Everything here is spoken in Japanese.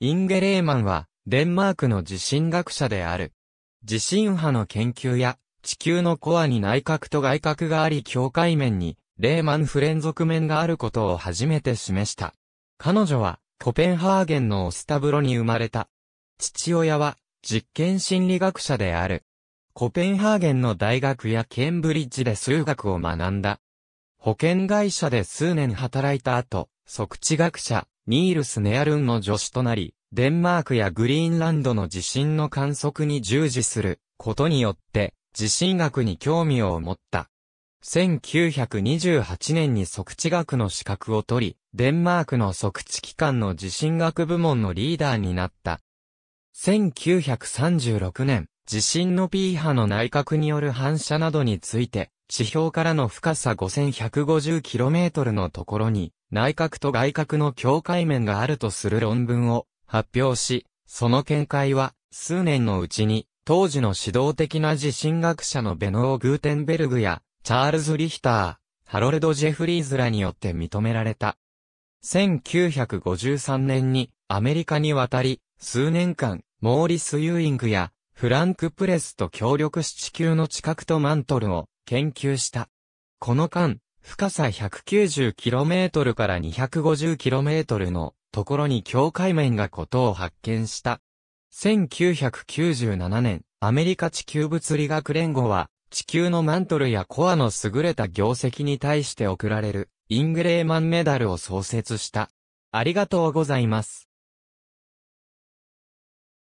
インゲレーマンは、デンマークの地震学者である。地震波の研究や、地球のコアに内角と外角があり境界面に、レーマン不連続面があることを初めて示した。彼女は、コペンハーゲンのオスタブロに生まれた。父親は、実験心理学者である。コペンハーゲンの大学やケンブリッジで数学を学んだ。保険会社で数年働いた後、即地学者、ニールス・ネアルンの助手となり、デンマークやグリーンランドの地震の観測に従事することによって、地震学に興味を持った。1928年に測地学の資格を取り、デンマークの測地機関の地震学部門のリーダーになった。1936年、地震の P 波の内角による反射などについて、地表からの深さ 5150km のところに、内閣と外閣の境界面があるとする論文を発表し、その見解は数年のうちに当時の指導的な地震学者のベノー・グーテンベルグやチャールズ・リヒター、ハロルド・ジェフリーズらによって認められた。1953年にアメリカに渡り、数年間、モーリス・ユーイングやフランク・プレスと協力し地球の地殻とマントルを研究した。この間、深さ 190km から 250km のところに境界面がことを発見した。1997年、アメリカ地球物理学連合は、地球のマントルやコアの優れた業績に対して贈られる、イングレーマンメダルを創設した。ありがとうございます。